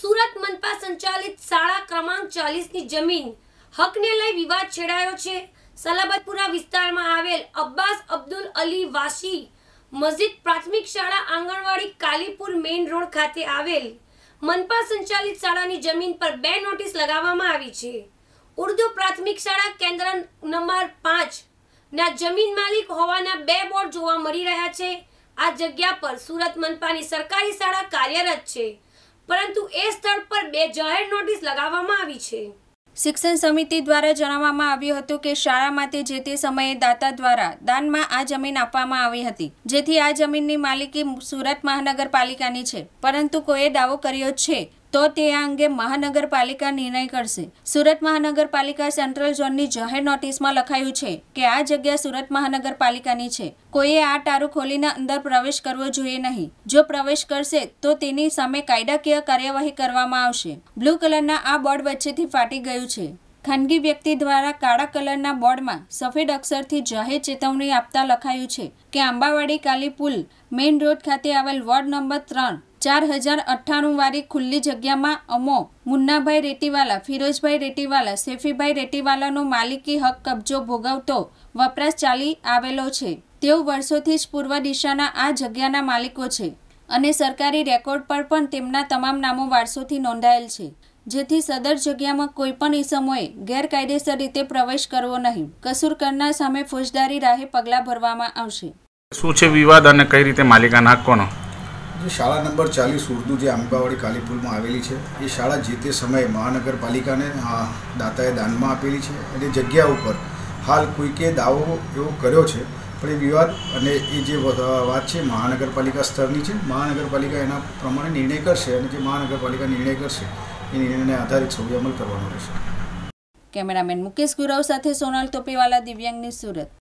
સુરત મનપા સંચાલિત શાળા ક્રમાંક ચાલીસની જમીન હકને લઈ વિવાદ છેડાયો છે સલાબતપુરા વિસ્તારમાં આવેલ અબ્બાસ અબ્દુલ અલી વાસી મસ્જિદ પ્રાથમિક શાળા આંગણવાડી કાલીપુર મેઇન રોડ ખાતે આવેલ મનપા સંચાલિત શાળાની જમીન પર બે નોટિસ લગાવવામાં આવી છે ઉર્દુ પ્રાથમિક શાળા કેન્દ્ર નંબર પાંચ ના જમીન માલિક હોવાના બે બોર્ડ જોવા મળી રહ્યા છે આ જગ્યા પર સુરત મનપાની સરકારી શાળા કાર્યરત છે પરંતુ એ સ્થળ પર બે જાહેર નોટિસ લગાવવામાં આવી છે શિક્ષણ સમિતિ દ્વારા જણાવવામાં આવ્યું હતું કે શાળામાં તે જે તે સમયે દાતા દ્વારા દાનમાં આ જમીન આપવામાં આવી હતી જેથી આ જમીનની માલિકી સુરત મહાનગરપાલિકાની છે પરંતુ કોઈએ દાવો કર્યો છે તો તે અંગે મહાનગરપાલિકા નિર્ણય કરશે સુરત મહાનગરપાલિકા સેન્ટ્રલ ઝોનની જાહેર નોટિસમાં લખાયું છે કે આ જગ્યા સુરત મહાનગરપાલિકાની છે કોઈએ આ તારું ખોલીને અંદર પ્રવેશ કરવો જોઈએ નહીં જો પ્રવેશ કરશે તો તેની સામે કાયદાકીય કાર્યવાહી કરવામાં આવશે બ્લુ કલરના આ બોર્ડ વચ્ચેથી ફાટી ગયું છે ખાનગી વ્યક્તિ દ્વારા કાળા કલરના બોર્ડમાં સફેદ અક્ષરથી જાહેર ચેતવણી આપતા લખાયું છે કે આંબાવાડી કાલી પુલ મેઇન રોડ ખાતે આવેલ વોર્ડ નંબર ત્રણ ચાર હજાર અઠ્ઠાણું વાળી ખુલ્લી જગ્યામાં અમો મુન્નાભાઈ રેટીવાલા ફિરોજભાઈ રેટીવાલા સેફીભાઈ રેટીવાલાનો માલિકી હક કબજો ભોગવતો વપરાશ ચાલી આવેલો છે તેઓ વર્ષોથી જ પૂર્વ દિશાના આ જગ્યાના માલિકો છે અને સરકારી રેકોર્ડ પર પણ તેમના તમામ નામો વારસોથી નોંધાયેલ છે જેથી સદર જગ્યામાં કોઈપણ પણ ઈસમોએ ગેરકાયદેસર રીતે પ્રવેશ કરવો નહીં કસૂર કરનાર સામે ફોજદારી રાહે પગલાં ભરવામાં આવશે શું છે વિવાદ અને કઈ રીતે માલિકાના કોનો જે શાળા નંબર ચાલીસ ઉર્દુ જે આંબાવાડી કાલીપુરમાં આવેલી છે એ શાળા જે તે સમયે મહાનગરપાલિકાને દાતાએ દાનમાં આપેલી છે અને જગ્યા ઉપર હાલ કોઈકે દાવો એવો કર્યો છે પણ એ વિવાદ અને એ જે વાત છે મહાનગરપાલિકા સ્તરની છે મહાનગરપાલિકા એના પ્રમાણે નિર્ણય કરશે અને જે મહાનગરપાલિકા નિર્ણય કરશે એ નિર્ણયને આધારિત સૌએ અમલ કરવાનો રહેશે કેમેરામેન મુકેશ ગુરવ સાથે સોનલ તોપીવાલા દિવ્યાંગની સુરત